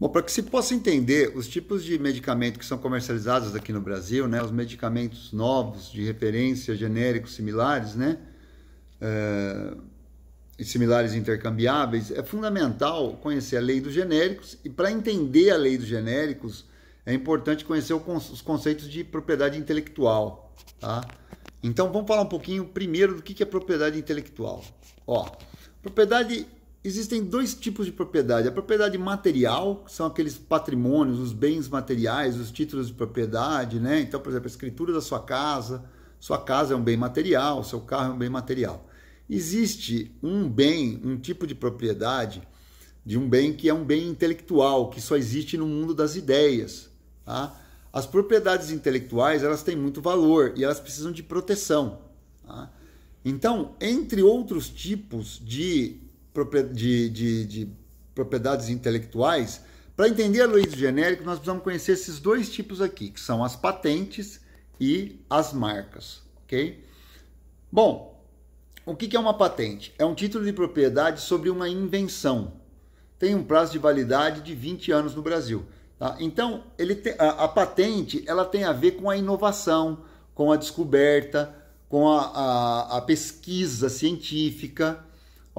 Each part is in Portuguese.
Bom, para que se possa entender os tipos de medicamento que são comercializados aqui no Brasil, né, os medicamentos novos de referência, genéricos, similares, né, é, e similares intercambiáveis, é fundamental conhecer a lei dos genéricos e para entender a lei dos genéricos é importante conhecer os conceitos de propriedade intelectual, tá? Então vamos falar um pouquinho primeiro do que é propriedade intelectual. Ó, propriedade existem dois tipos de propriedade. A propriedade material, que são aqueles patrimônios, os bens materiais, os títulos de propriedade, né? Então, por exemplo, a escritura da sua casa, sua casa é um bem material, seu carro é um bem material. Existe um bem, um tipo de propriedade de um bem que é um bem intelectual, que só existe no mundo das ideias, tá? As propriedades intelectuais, elas têm muito valor e elas precisam de proteção, tá? Então, entre outros tipos de de, de, de propriedades intelectuais, para entender a lei do genérico, nós precisamos conhecer esses dois tipos aqui, que são as patentes e as marcas, ok? Bom, o que é uma patente? É um título de propriedade sobre uma invenção. Tem um prazo de validade de 20 anos no Brasil. Tá? Então, ele a, a, patente ela tem a ver com a inovação, com a descoberta, com a, a, a pesquisa científica,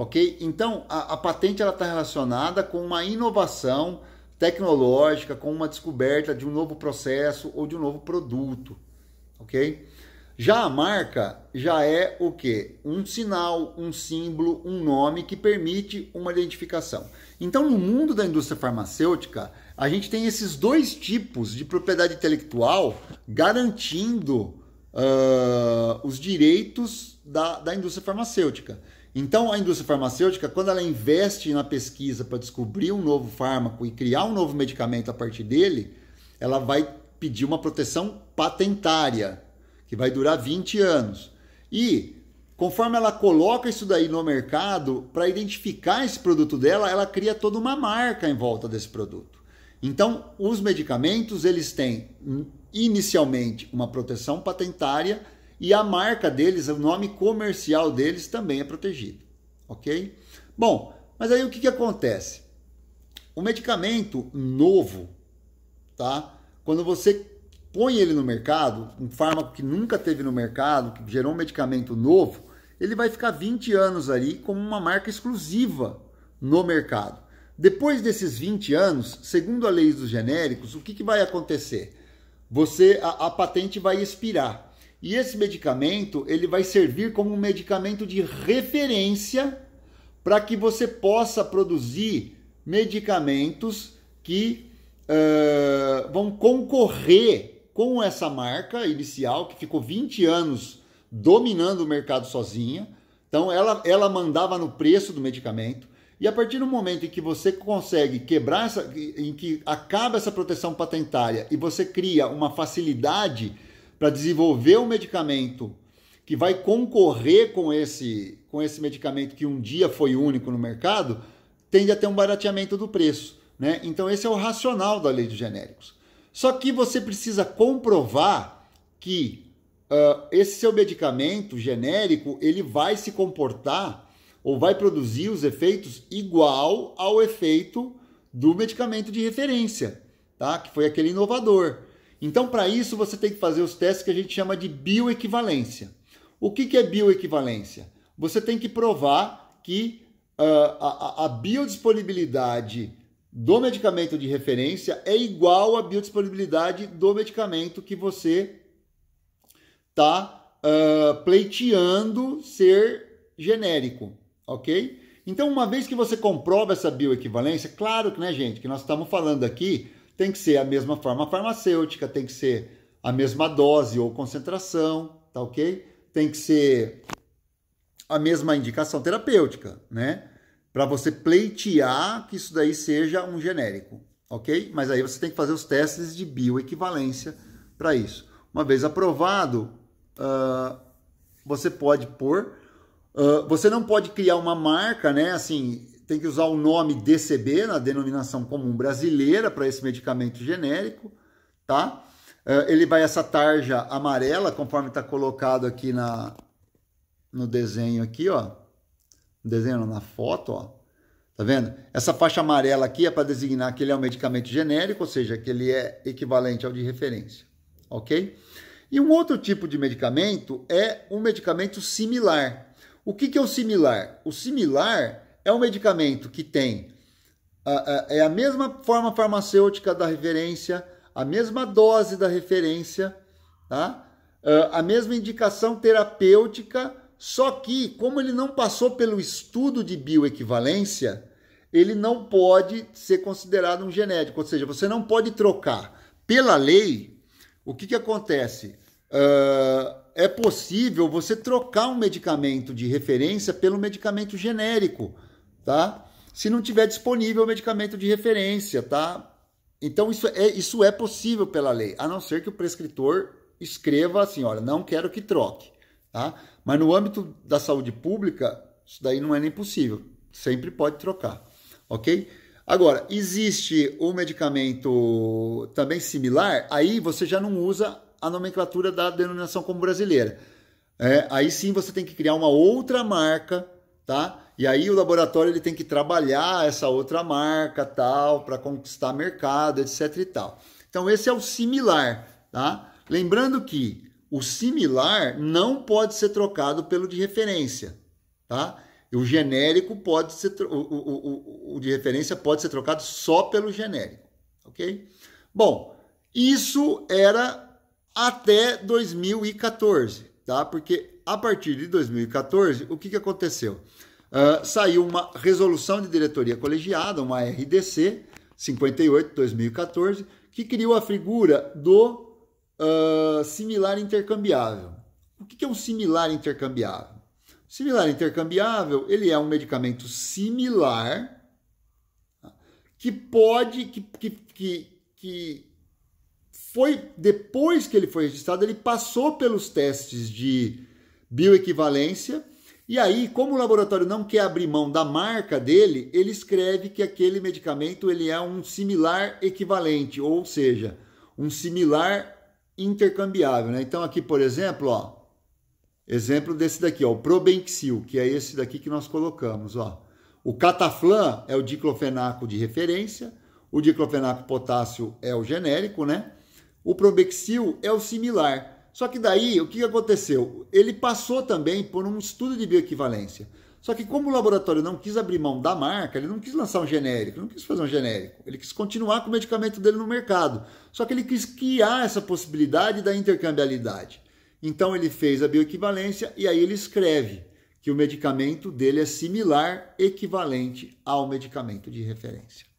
ok? Então, a, a patente está relacionada com uma inovação tecnológica, com uma descoberta de um novo processo ou de um novo produto, ok? Já a marca já é o que? Um sinal, um símbolo, um nome que permite uma identificação. Então, no mundo da indústria farmacêutica, a gente tem esses dois tipos de propriedade intelectual garantindo uh, os direitos da, da indústria farmacêutica. Então, a indústria farmacêutica, quando ela investe na pesquisa para descobrir um novo fármaco e criar um novo medicamento a partir dele, ela vai pedir uma proteção patentária, que vai durar 20 anos. E conforme ela coloca isso daí no mercado, para identificar esse produto dela, ela cria toda uma marca em volta desse produto. Então, os medicamentos, eles têm hum, inicialmente uma proteção patentária e a marca deles, o nome comercial deles também é protegido, ok? Bom, mas aí o que, que acontece? O medicamento novo, tá? Quando você põe ele no mercado, um fármaco que nunca teve no mercado, que gerou um medicamento novo, ele vai ficar 20 anos ali como uma marca exclusiva no mercado. Depois desses 20 anos, segundo a lei dos genéricos, o que, que vai acontecer? Você a, a patente vai expirar. E esse medicamento, ele vai servir como um medicamento de referência para que você possa produzir medicamentos que uh, vão concorrer com essa marca inicial, que ficou 20 anos dominando o mercado sozinha. Então, ela, ela mandava no preço do medicamento. E a partir do momento em que você consegue quebrar essa, em que acaba essa proteção patentária e você cria uma facilidade para desenvolver um medicamento que vai concorrer com esse, com esse medicamento que um dia foi único no mercado, tende a ter um barateamento do preço. Né? Então, esse é o racional da lei dos genéricos. Só que você precisa comprovar que uh, esse seu medicamento genérico ele vai se comportar ou vai produzir os efeitos igual ao efeito do medicamento de referência, tá? que foi aquele inovador. Então, para isso, você tem que fazer os testes que a gente chama de bioequivalência. O que, que é bioequivalência? Você tem que provar que uh, a, a biodisponibilidade do medicamento de referência é igual à biodisponibilidade do medicamento que você está uh, ah, pleiteando ser genérico, ok? Então, uma vez que você comprova essa bioequivalência, claro que, né, gente, que nós estamos falando aqui tem que ser a mesma forma farmacêutica, tem que ser a mesma dose ou concentração, tá ok? Tem que ser a mesma indicação terapêutica, né? Para você pleitear que isso daí seja um genérico, ok? Mas aí você tem que fazer os testes de bioequivalência para isso. Uma vez aprovado, uh, você pode pôr. Uh, você não pode criar uma marca, né? Assim, tem que usar o nome DCB na denominação comum brasileira para esse medicamento genérico, tá? É, ele vai essa tarja amarela, conforme está colocado aqui na, no desenho aqui, ó. desenho na foto, ó. Tá vendo? Essa faixa amarela aqui é para designar que ele é um medicamento genérico, ou seja, que ele é equivalente ao de referência, ok? E um outro tipo de medicamento é um medicamento similar. O que, que é o similar? O similar é um medicamento que tem é a mesma forma farmacêutica da referência, a mesma dose da referência, tá? Ah, a mesma indicação terapêutica, só que, como ele não passou pelo estudo de bioequivalência, ele não pode ser considerado um genérico. ou seja, você não pode trocar. Pela lei, o que, que acontece? Uh, é possível você trocar um medicamento de referência pelo medicamento genérico tá? Se não tiver disponível o medicamento de referência, tá? Então isso é, isso é possível pela lei, a não ser que o prescritor escreva assim, olha, não quero que troque, tá? Mas no âmbito da saúde pública, isso daí não é nem possível, sempre pode trocar, ok? Agora, existe o um medicamento também similar, aí você já não usa a nomenclatura da denominação como brasileira. É, aí sim você tem que criar uma outra marca, tá? E aí o laboratório ele tem que trabalhar essa outra marca tal para conquistar mercado, etc e tal. Então esse é o similar, tá? Lembrando que o similar não pode ser trocado pelo de referência, tá? O genérico pode ser o, o, o, o de referência pode ser trocado só pelo genérico, ok? Bom, isso era até 2014, tá? Porque a partir de 2014 o que, que aconteceu? Ah, saiu uma resolução de diretoria colegiada, uma RDC 58/2014, que criou a figura do uh, similar intercambiável. O que é um similar intercambiável? similar intercambiável, ele é um medicamento similar tá, que pode, que, que, que, que foi depois que ele foi registrado, ele passou pelos testes de bioequivalência e aí, como o laboratório não quer abrir mão da marca dele, ele escreve que aquele medicamento ele é um similar equivalente, ou seja, um similar intercambiável. Né? Então aqui, por exemplo, ó, exemplo desse daqui, ó, o Probenxil, que é esse daqui que nós colocamos. Ó. O cataflan é o diclofenaco de referência, o diclofenaco potássio é o genérico, né? O Probenxil é o similar. Só que daí, o que aconteceu? Ele passou também por um estudo de bioequivalência. Só que como o laboratório não quis abrir mão da marca, ele não quis lançar um genérico, não quis fazer um genérico. Ele quis continuar com o medicamento dele no mercado. Só que ele quis criar essa possibilidade da intercambiabilidade. Então ele fez a bioequivalência e aí ele escreve que o medicamento dele é similar, equivalente ao medicamento de referência.